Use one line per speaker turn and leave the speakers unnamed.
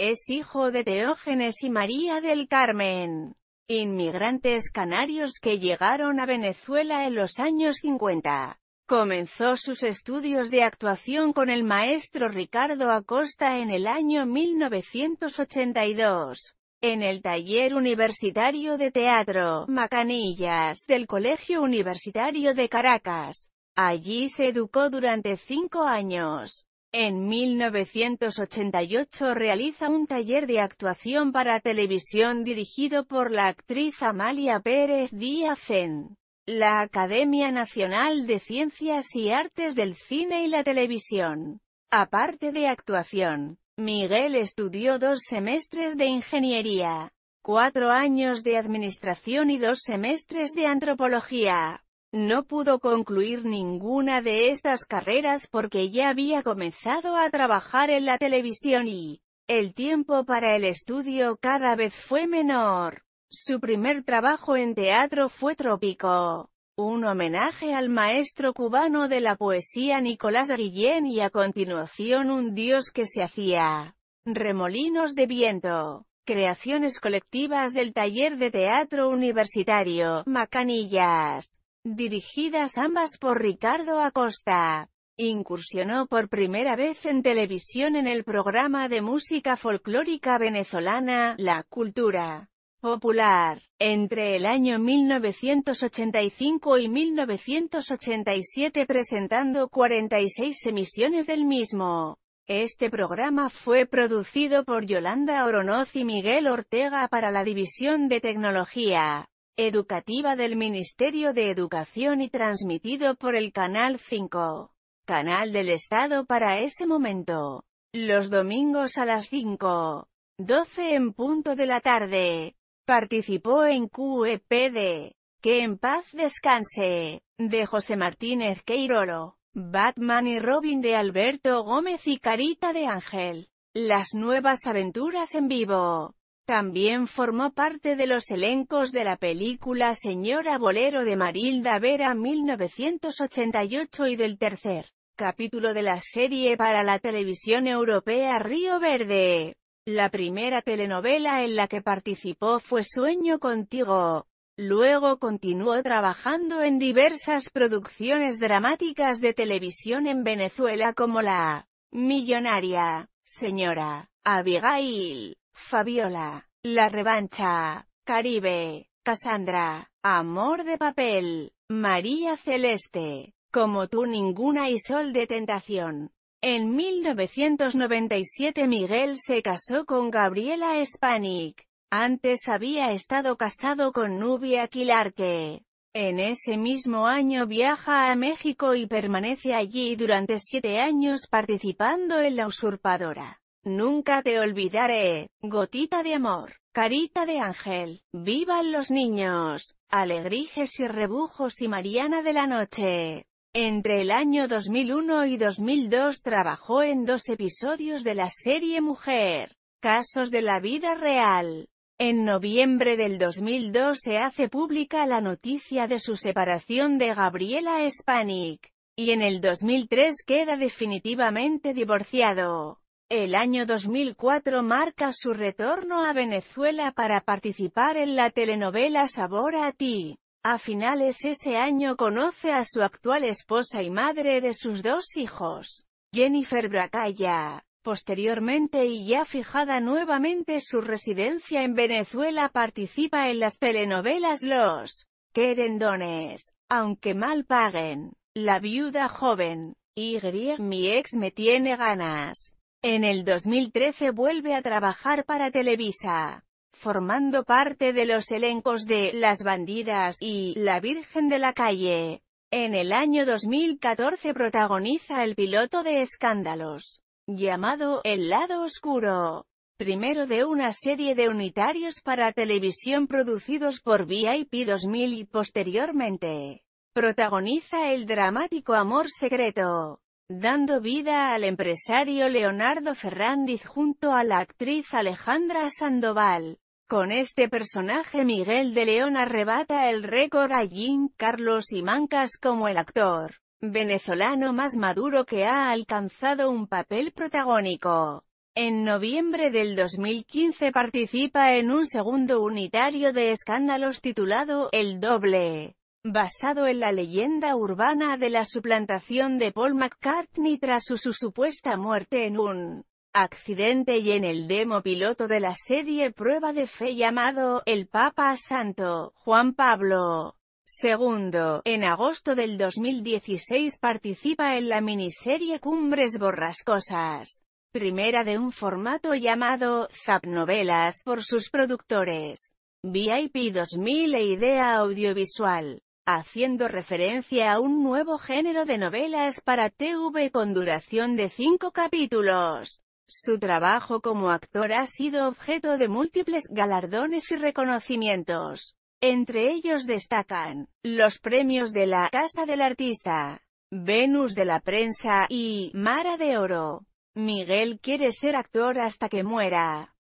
Es hijo de Teógenes y María del Carmen, inmigrantes canarios que llegaron a Venezuela en los años 50. Comenzó sus estudios de actuación con el maestro Ricardo Acosta en el año 1982, en el Taller Universitario de Teatro, Macanillas, del Colegio Universitario de Caracas. Allí se educó durante cinco años. En 1988 realiza un taller de actuación para televisión dirigido por la actriz Amalia Pérez Díaz la Academia Nacional de Ciencias y Artes del Cine y la Televisión. Aparte de actuación, Miguel estudió dos semestres de ingeniería, cuatro años de administración y dos semestres de antropología. No pudo concluir ninguna de estas carreras porque ya había comenzado a trabajar en la televisión y el tiempo para el estudio cada vez fue menor. Su primer trabajo en teatro fue Trópico, un homenaje al maestro cubano de la poesía Nicolás Guillén y a continuación Un dios que se hacía. Remolinos de viento. Creaciones colectivas del Taller de Teatro Universitario, Macanillas dirigidas ambas por Ricardo Acosta. Incursionó por primera vez en televisión en el programa de música folclórica venezolana, La Cultura Popular, entre el año 1985 y 1987 presentando 46 emisiones del mismo. Este programa fue producido por Yolanda Oronoz y Miguel Ortega para la División de Tecnología educativa del Ministerio de Educación y transmitido por el Canal 5, canal del Estado para ese momento, los domingos a las 5, 12 en punto de la tarde. Participó en QEPD, que en paz descanse, de José Martínez Queirolo. Batman y Robin de Alberto Gómez y Carita de Ángel. Las nuevas aventuras en vivo. También formó parte de los elencos de la película Señora Bolero de Marilda Vera 1988 y del tercer capítulo de la serie para la televisión europea Río Verde. La primera telenovela en la que participó fue Sueño contigo. Luego continuó trabajando en diversas producciones dramáticas de televisión en Venezuela como La Millonaria, Señora, Abigail, Fabiola, La Revancha, Caribe, Cassandra, Amor de Papel, María Celeste, Como tú ninguna y Sol de Tentación. En 1997 Miguel se casó con Gabriela Spanik. Antes había estado casado con Nubia Quilarque. En ese mismo año viaja a México y permanece allí durante siete años participando en La Usurpadora. Nunca te olvidaré, gotita de amor, carita de ángel, vivan los niños, alegrijes y rebujos y Mariana de la Noche. Entre el año 2001 y 2002 trabajó en dos episodios de la serie Mujer, Casos de la Vida Real. En noviembre del 2002 se hace pública la noticia de su separación de Gabriela Spanik, y en el 2003 queda definitivamente divorciado. El año 2004 marca su retorno a Venezuela para participar en la telenovela Sabor a ti. A finales ese año conoce a su actual esposa y madre de sus dos hijos, Jennifer Bracalla. Posteriormente y ya fijada nuevamente su residencia en Venezuela participa en las telenovelas Los Querendones, aunque mal paguen, La viuda joven, y Mi ex me tiene ganas. En el 2013 vuelve a trabajar para Televisa, formando parte de los elencos de Las Bandidas y La Virgen de la Calle. En el año 2014 protagoniza el piloto de Escándalos, llamado El lado oscuro, primero de una serie de unitarios para televisión producidos por VIP 2000 y posteriormente, protagoniza el dramático Amor Secreto, dando vida al empresario Leonardo Ferrandiz junto a la actriz Alejandra Sandoval. Con este personaje Miguel de León arrebata el récord a Jim Carlos y como el actor venezolano más maduro que ha alcanzado un papel protagónico. En noviembre del 2015 participa en un segundo unitario de escándalos titulado El Doble basado en la leyenda urbana de la suplantación de Paul McCartney tras su, supuesta muerte en un accidente y en el demo piloto de la serie Prueba de Fe llamado El Papa Santo, Juan Pablo. Segundo, en agosto del 2016 participa en la miniserie Cumbres Borrascosas, primera de un formato llamado Zap Novelas por sus productores. VIP 2000 e Idea Audiovisual haciendo referencia a un nuevo género de novelas para TV con duración de cinco capítulos. Su trabajo como actor ha sido objeto de múltiples galardones y reconocimientos. Entre ellos destacan, los premios de la Casa del Artista, Venus de la Prensa y Mara de Oro. Miguel quiere ser actor hasta que muera.